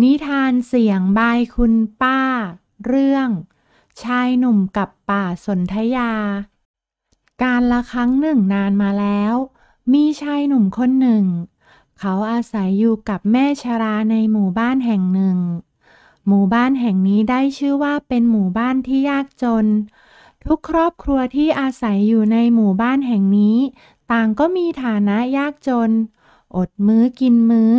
นิทานเสียงบายคุณป้า เรื่อง ชายหนุ่มกับป่าสนธยา การละครั้งหนึ่งนานมาแล้ว มีชายหนุ่มคนหนึ่ง เขาอาศัยอยู่กับแม่ชราในหมู่บ้านแห่งหนึ่ง หมู่บ้านแห่งนี้ได้ชื่อว่าเป็นหมู่บ้านที่ยากจน ทุกครอบครัวที่อาศัยอยู่ในหมู่บ้านแห่งนี้ ต่างก็มีฐานะยากจนอดมื้อกินมื้อ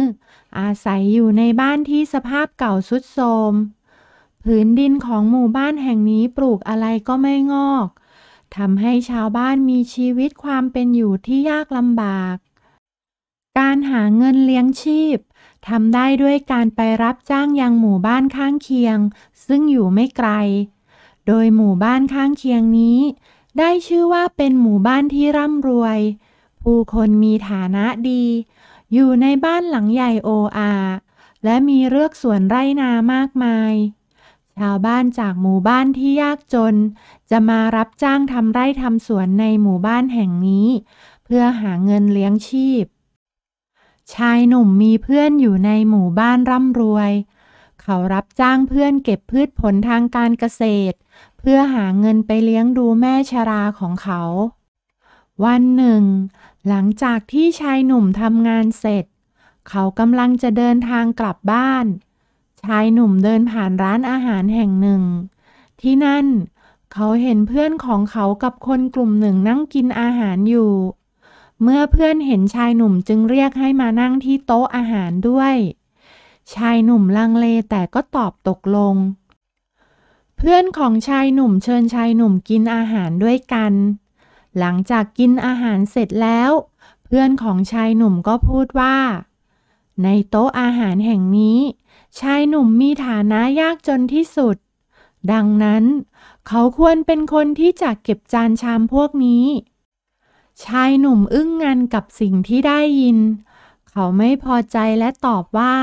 อาศัยอยู่ในบ้านที่สภาพเก่าสุดโทรมผืนดินของหมู่บ้านแห่งนี้ปลูกอะไรก็ไม่งอกทำให้ชาวบ้านมีชีวิตความเป็นอยู่ที่ยากลำบาก การหาเงินเลี้ยงชีพทำได้ด้วยการไปรับจ้างยังหมู่บ้านข้างเคียง ซึ่งอยู่ไม่ไกล โดยหมู่บ้านข้างเคียงนี้ได้ชื่อว่าเป็นหมู่บ้านที่ร่ำรวยผู้คนมีฐานะดี อยู่ในบ้านหลังใหญ่โออาและมีเลือกสวนไร่นามากมาย ชาวบ้านจากหมู่บ้านที่ยากจน จะมารับจ้างทำไร่ทำสวนในหมู่บ้านแห่งนี้ เพื่อหาเงินเลี้ยงชีพ ชายหนุ่มมีเพื่อนอยู่ในหมู่บ้านร่ำรวย เขารับจ้างเพื่อนเก็บพืชผลทางการเกษตร เพื่อหาเงินไปเลี้ยงดูแม่ชราของเขา วันหนึ่งหลังจากที่ชายหนุ่มทำงานเสร็จ เขากำลังจะเดินทางกลับบ้าน ชายหนุ่มเดินผ่านร้านอาหารแห่งหนึ่ง ที่นั่น เขาเห็นเพื่อนของเขากับคนกลุ่มหนึ่งนั่งกินอาหารอยู่ เมื่อเพื่อนเห็นชายหนุ่มจึงเรียกให้มานั่งที่โต๊ะอาหารด้วย ชายหนุ่มลังเลแต่ก็ตอบตกลง เพื่อนของชายหนุ่มเชิญชายหนุ่มกินอาหารด้วยกันหลังจากกินอาหารเสร็จแล้ว เพื่อนของชายหนุ่มก็พูดว่า ในโต๊ะอาหารแห่งนี้ ชายหนุ่มมีฐานะยากจนที่สุด ดังนั้น เขาควรเป็นคนที่จะเก็บจานชามพวกนี้ ชายหนุ่มอึ้งงันกับสิ่งที่ได้ยิน เขาไม่พอใจและตอบว่า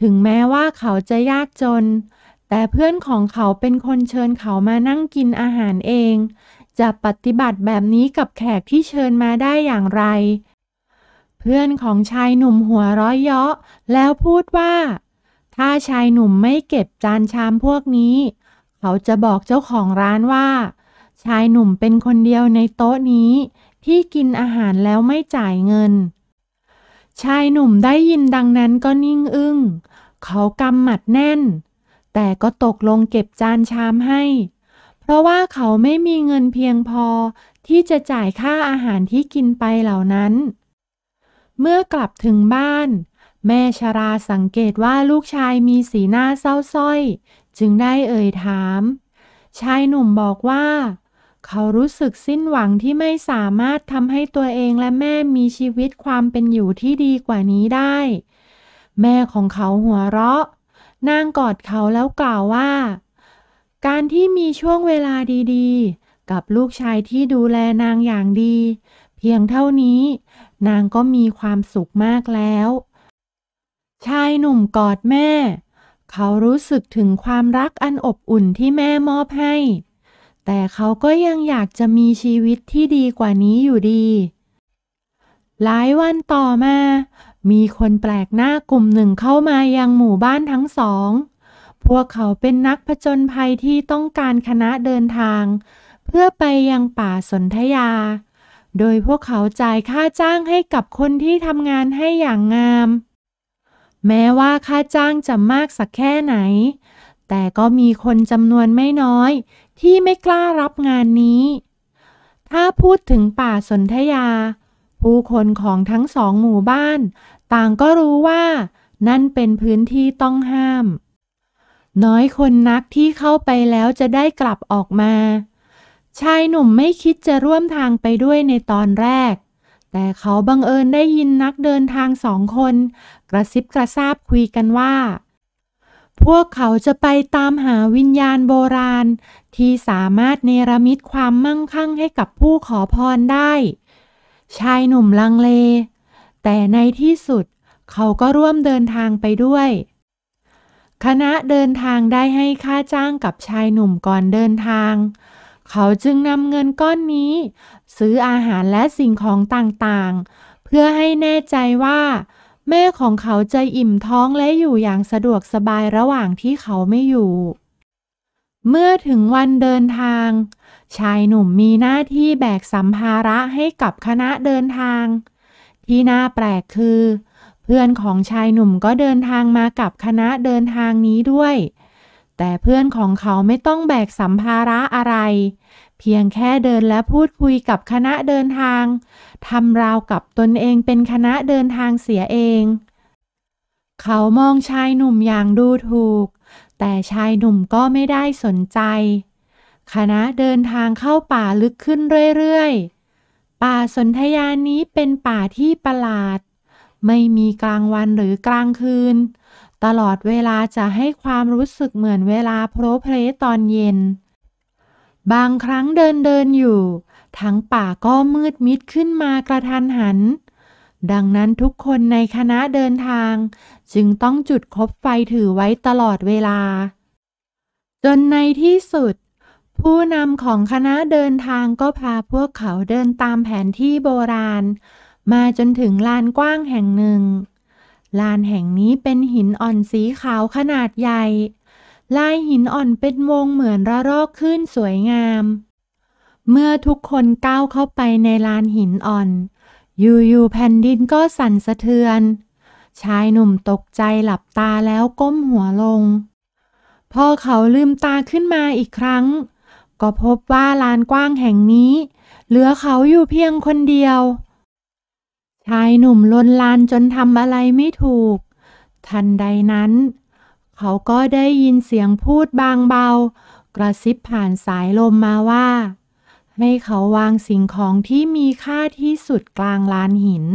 ถึงแม้ว่าเขาจะยากจน แต่เพื่อนของเขาเป็นคนเชิญเขามานั่งกินอาหารเองจะปฏิบัติแบบนี้กับแขกที่เชิญมาได้อย่างไร เพื่อนของชายหนุ่มหัวร้อยเยาะแล้วพูดว่า ถ้าชายหนุ่มไม่เก็บจานชามพวกนี้ เขาจะบอกเจ้าของร้านว่า ชายหนุ่มเป็นคนเดียวในโต๊ะนี้ ที่กินอาหารแล้วไม่จ่ายเงิน ชายหนุ่มได้ยินดังนั้นก็นิ่งอึง้ง เขากำหมัดแน่น แต่ก็ตกลงเก็บจานชามให้เพราะว่าเขาไม่มีเงินเพียงพอที่จะจ่ายค่าอาหารที่กินไปเหล่านั้น เมื่อกลับถึงบ้านแม่ชราสังเกตว่าลูกชายมีสีหน้าเศร้าส้อย จึงได้เอ่ยถาม ชายหนุ่มบอกว่า เขารู้สึกสิ้นหวังที่ไม่สามารถทำให้ตัวเองและแม่มีชีวิตความเป็นอยู่ที่ดีกว่านี้ได้ แม่ของเขาหัวเราะนางกอดเขาแล้วกล่าวว่าการที่มีช่วงเวลาดี ๆ กับลูกชายที่ดูแลนางอย่างดี เพียงเท่านี้ นางก็มีความสุขมากแล้ว ชายหนุ่มกอดแม่ เขารู้สึกถึงความรักอันอบอุ่นที่แม่มอบให้ แต่เขาก็ยังอยากจะมีชีวิตที่ดีกว่านี้อยู่ดี หลายวันต่อมามีคนแปลกหน้ากลุ่มหนึ่งเข้ามายังหมู่บ้านทั้งสองพวกเขาเป็นนักผจญภัยที่ต้องการคณะเดินทาง เพื่อไปยังป่าสนธยา โดยพวกเขาจ่ายค่าจ้างให้กับคนที่ทำงานให้อย่างงาม แม้ว่าค่าจ้างจะมากสักแค่ไหน แต่ก็มีคนจำนวนไม่น้อย ที่ไม่กล้ารับงานนี้ ถ้าพูดถึงป่าสนธยา ผู้คนของทั้งสองหมู่บ้าน ต่างก็รู้ว่า นั่นเป็นพื้นที่ต้องห้ามน้อยคนนักที่เข้าไปแล้วจะได้กลับออกมา ชายหนุ่มไม่คิดจะร่วมทางไปด้วยในตอนแรก แต่เขาบังเอิญได้ยินนักเดินทางสองคน กระซิบกระซาบคุยกันว่า พวกเขาจะไปตามหาวิญญาณโบราณ ที่สามารถเนรมิตความมั่งคั่งให้กับผู้ขอพรได้ ชายหนุ่มลังเล แต่ในที่สุดเขาก็ร่วมเดินทางไปด้วยคณะเดินทางได้ให้ค่าจ้างกับชายหนุ่มก่อนเดินทาง เขาจึงนำเงินก้อนนี้ ซื้ออาหารและสิ่งของต่างๆ เพื่อให้แน่ใจว่า แม่ของเขาจะอิ่มท้องและอยู่อย่างสะดวกสบายระหว่างที่เขาไม่อยู่ เมื่อถึงวันเดินทาง ชายหนุ่มมีหน้าที่แบกสัมภาระให้กับคณะเดินทาง ที่น่าแปลกคือเเพื่อนของชายหนุ่มก็เดินทางมากับคณะเดินทางนี้ด้วย แต่เพื่อนของเขาไม่ต้องแบกสัมภาระอะไร เพียงแค่เดินและพูดคุยกับคณะเดินทาง ทำราวกับตนเองเป็นคณะเดินทางเสียเอง เขามองชายหนุ่มอย่างดูถูก แต่ชายหนุ่มก็ไม่ได้สนใจ คณะเดินทางเข้าป่าลึกขึ้นเรื่อยๆ ป่าสนธยานี้เป็นป่าที่ประหลาดไม่มีกลางวันหรือกลางคืน ตลอดเวลาจะให้ความรู้สึกเหมือนเวลาโพรเพลตอนเย็น บางครั้งเดินเดินอยู่ ทั้งป่าก็มืดมิดขึ้นมากระทันหัน ดังนั้นทุกคนในคณะเดินทางจึงต้องจุดคบไฟถือไว้ตลอดเวลา จนในที่สุด ผู้นำของคณะเดินทางก็พาพวกเขาเดินตามแผนที่โบราณมาจนถึงลานกว้างแห่งหนึ่ง ลานแห่งนี้เป็นหินอ่อนสีขาวขนาดใหญ่ ลายหินอ่อนเป็นวงเหมือนระรอกขึ้นสวยงาม เมื่อทุกคนก้าวเข้าไปในลานหินอ่อน อยู่ๆแผ่นดินก็สั่นสะเทือน ชายหนุ่มตกใจหลับตาแล้วก้มหัวลง พอเขาลืมตาขึ้นมาอีกครั้ง ก็พบว่าลานกว้างแห่งนี้ เหลือเขาอยู่เพียงคนเดียวชายหนุ่มลนลานจนทำอะไรไม่ถูก ทันใดนั้น เขาก็ได้ยินเสียงพูดบางเบา กระซิบผ่านสายลมมาว่าให้เขาวางสิ่งของที่มีค่าที่สุดกลางลานหิน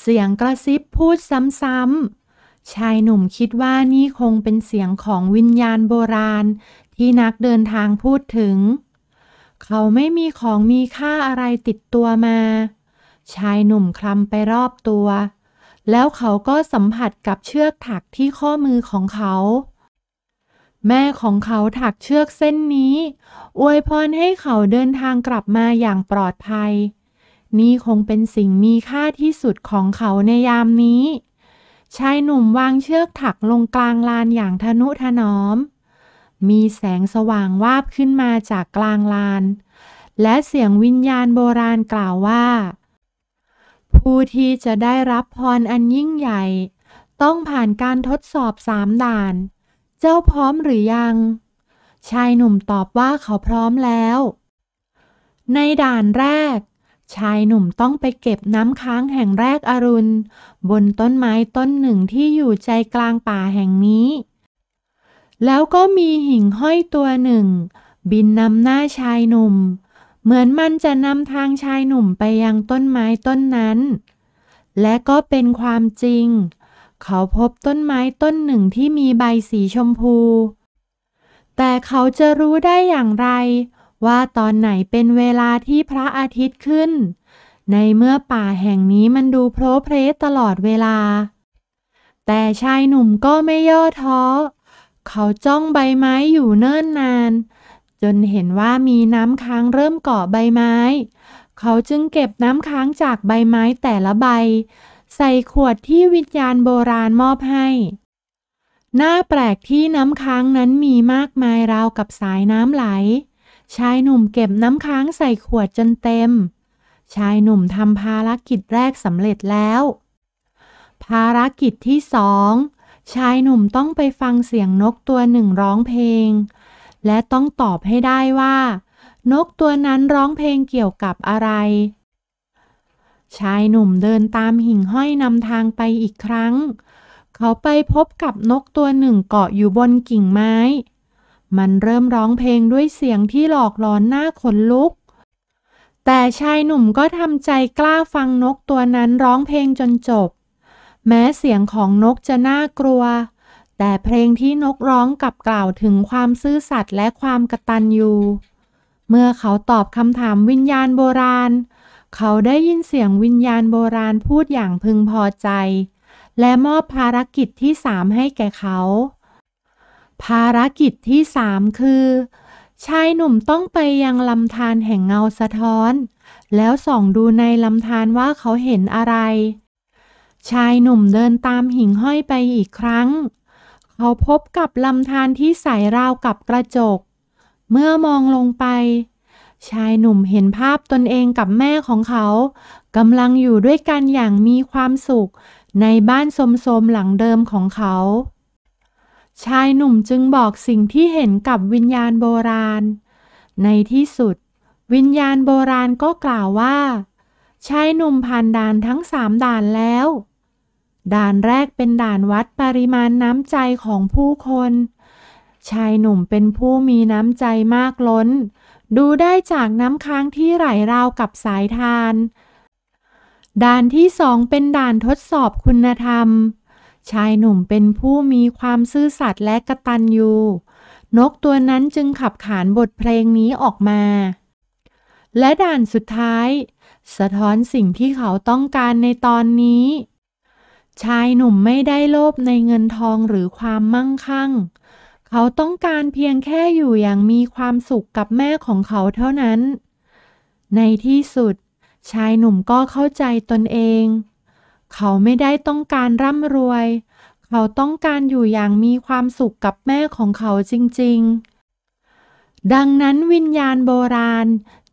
เสียงกระซิบพูดซ้ำๆ ชายหนุ่มคิดว่านี่คงเป็นเสียงของวิญญาณโบราณที่นักเดินทางพูดถึง เขาไม่มีของมีค่าอะไรติดตัวมาชายหนุ่มคลำไปรอบตัว แล้วเขาก็สัมผัสกับเชือกถักที่ข้อมือของเขา แม่ของเขาถักเชือกเส้นนี้ อวยพรให้เขาเดินทางกลับมาอย่างปลอดภัย นี่คงเป็นสิ่งมีค่าที่สุดของเขาในยามนี้ ชายหนุ่มวางเชือกถักลงกลางลานอย่างทนุถนอม มีแสงสว่างวาบขึ้นมาจากกลางลาน และเสียงวิญญาณโบราณกล่าวว่าผู้ที่จะได้รับพรอันยิ่งใหญ่ต้องผ่านการทดสอบสามด่าน เจ้าพร้อมหรือยัง ชายหนุ่มตอบว่าเขาพร้อมแล้ว ในด่านแรก ชายหนุ่มต้องไปเก็บน้ำค้างแห่งแรกอรุณ บนต้นไม้ต้นหนึ่งที่อยู่ใจกลางป่าแห่งนี้ แล้วก็มีหิ่งห้อยตัวหนึ่ง บินนำหน้าชายหนุ่มเหมือนมันจะนำทางชายหนุ่มไปยังต้นไม้ต้นนั้น และก็เป็นความจริง เขาพบต้นไม้ต้นหนึ่งที่มีใบสีชมพู แต่เขาจะรู้ได้อย่างไรว่าตอนไหนเป็นเวลาที่พระอาทิตย์ขึ้น ในเมื่อป่าแห่งนี้มันดูโพรเพรสตลอดเวลา แต่ชายหนุ่มก็ไม่ย่อท้อ เขาจ้องใบไม้อยู่เนิ่นนานจนเห็นว่ามีน้ำค้างเริ่มเกาะใบไม้ เขาจึงเก็บน้ำค้างจากใบไม้แต่ละใบ ใส่ขวดที่วิญญาณโบราณมอบให้ หน้าแปลกที่น้ำค้างนั้นมีมากมายราวกับสายน้ำไหล ชายหนุ่มเก็บน้ำค้างใส่ขวดจนเต็ม ชายหนุ่มทำภารกิจแรกสำเร็จแล้ว ภารกิจที่สองชายหนุ่มต้องไปฟังเสียงนกตัวหนึ่งร้องเพลงและต้องตอบให้ได้ว่า นกตัวนั้นร้องเพลงเกี่ยวกับอะไร ชายหนุ่มเดินตามหิ่งห้อยนำทางไปอีกครั้ง เขาไปพบกับนกตัวหนึ่งเกาะอยู่บนกิ่งไม้ มันเริ่มร้องเพลงด้วยเสียงที่หลอกหลอนหน้าขนลุก แต่ชายหนุ่มก็ทำใจกล้าฟังนกตัวนั้นร้องเพลงจนจบ แม้เสียงของนกจะน่ากลัวแต่เพลงที่นกร้องกับกล่าวถึงความซื่อสัตย์และความกตัญญูเมื่อเขาตอบคำถามวิญญาณโบราณ เขาได้ยินเสียงวิญญาณโบราณพูดอย่างพึงพอใจ และมอบภารกิจที่สามให้แก่เขา ภารกิจที่สามคือ ชายหนุ่มต้องไปยังลำธารแห่งเงาสะท้อน แล้วส่องดูในลำธารว่าเขาเห็นอะไร ชายหนุ่มเดินตามหิ่งห้อยไปอีกครั้งเขาพบกับลำธารที่ใสราวกับกระจก เมื่อมองลงไป ชายหนุ่มเห็นภาพตนเองกับแม่ของเขากำลังอยู่ด้วยกันอย่างมีความสุขในบ้านโสมๆหลังเดิมของเขา ชายหนุ่มจึงบอกสิ่งที่เห็นกับวิญญาณโบราณ ในที่สุด วิญญาณโบราณก็กล่าวว่า ชายหนุ่มผ่านด่านทั้งสามด่านแล้วด่านแรกเป็นด่านวัดปริมาณน้ำใจของผู้คน ชายหนุ่มเป็นผู้มีน้ำใจมากล้น ดูได้จากน้ำค้างที่ไหลราวกับสายทานด่านที่สองเป็นด่านทดสอบคุณธรรม ชายหนุ่มเป็นผู้มีความซื่อสัตย์และกะตัญญูนกตัวนั้นจึงขับขานบทเพลงนี้ออกมา และด่านสุดท้าย สะท้อนสิ่งที่เขาต้องการในตอนนี้ชายหนุ่มไม่ได้โลภในเงินทองหรือความมั่งคั่ง เขาต้องการเพียงแค่อยู่อย่างมีความสุขกับแม่ของเขาเท่านั้น ในที่สุด ชายหนุ่มก็เข้าใจตนเอง เขาไม่ได้ต้องการร่ำรวย เขาต้องการอยู่อย่างมีความสุขกับแม่ของเขาจริงๆ ดังนั้นวิญญาณโบราณ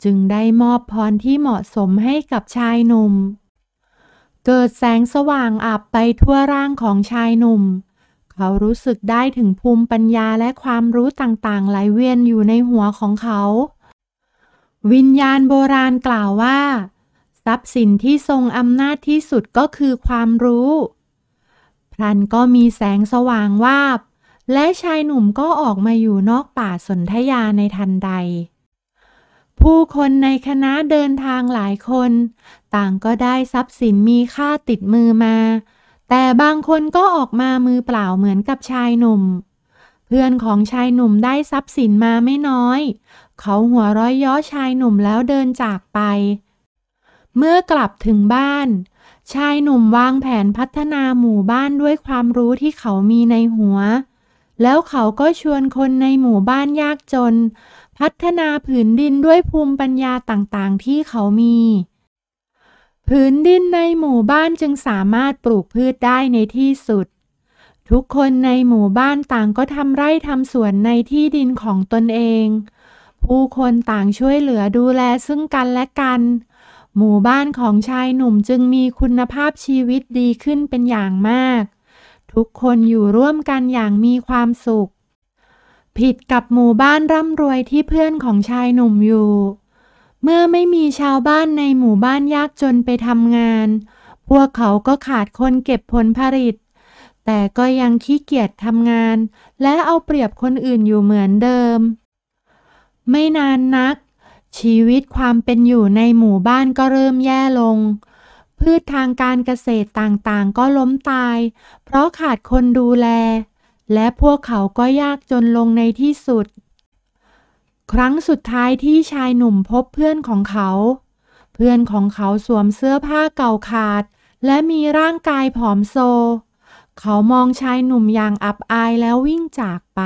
จึงได้มอบพรที่เหมาะสมให้กับชายหนุ่มเกิดแสงสว่างอาบไปทั่วร่างของชายหนุ่ม เขารู้สึกได้ถึงภูมิปัญญาและความรู้ต่างๆไหลเวียนอยู่ในหัวของเขา วิญญาณโบราณกล่าวว่า ทรัพย์สินที่ทรงอำนาจที่สุดก็คือความรู้พรันก็มีแสงสว่างวาบ และชายหนุ่มก็ออกมาอยู่นอกป่าสนธยาในทันใดผู้คนในคณะเดินทางหลายคน ต่างก็ได้ทรัพย์สินมีค่าติดมือมา แต่บางคนก็ออกมามือเปล่าเหมือนกับชายหนุ่ม เพื่อนของชายหนุ่มได้ทรัพย์สินมาไม่น้อย เขาหัวร้อยย้อชายหนุ่มแล้วเดินจากไป เมื่อกลับถึงบ้านชายหนุ่มวางแผนพัฒนาหมู่บ้านด้วยความรู้ที่เขามีในหัว แล้วเขาก็ชวนคนในหมู่บ้านยากจนพัฒนาผืนดินด้วยภูมิปัญญาต่างๆที่เขามี ผืนดินในหมู่บ้านจึงสามารถปลูกพืชได้ในที่สุด ทุกคนในหมู่บ้านต่างก็ทำไร่ทำสวนในที่ดินของตนเอง ผู้คนต่างช่วยเหลือดูแลซึ่งกันและกัน หมู่บ้านของชายหนุ่มจึงมีคุณภาพชีวิตดีขึ้นเป็นอย่างมาก ทุกคนอยู่ร่วมกันอย่างมีความสุขผิดกับหมู่บ้านร่ำรวยที่เพื่อนของชายหนุ่มอยู่ เมื่อไม่มีชาวบ้านในหมู่บ้านยากจนไปทำงาน พวกเขาก็ขาดคนเก็บผลผลิต แต่ก็ยังขี้เกียจทำงานและเอาเปรียบคนอื่นอยู่เหมือนเดิม ไม่นานนัก ชีวิตความเป็นอยู่ในหมู่บ้านก็เริ่มแย่ลง พืชทางการเกษตรต่างๆ ก็ล้มตาย เพราะขาดคนดูแลและพวกเขาก็ยากจนลงในที่สุด ครั้งสุดท้ายที่ชายหนุ่มพบเพื่อนของเขา เพื่อนของเขาสวมเสื้อผ้าเก่าขาด และมีร่างกายผอมโซ เขามองชายหนุ่มอย่างอับอายแล้ววิ่งจากไป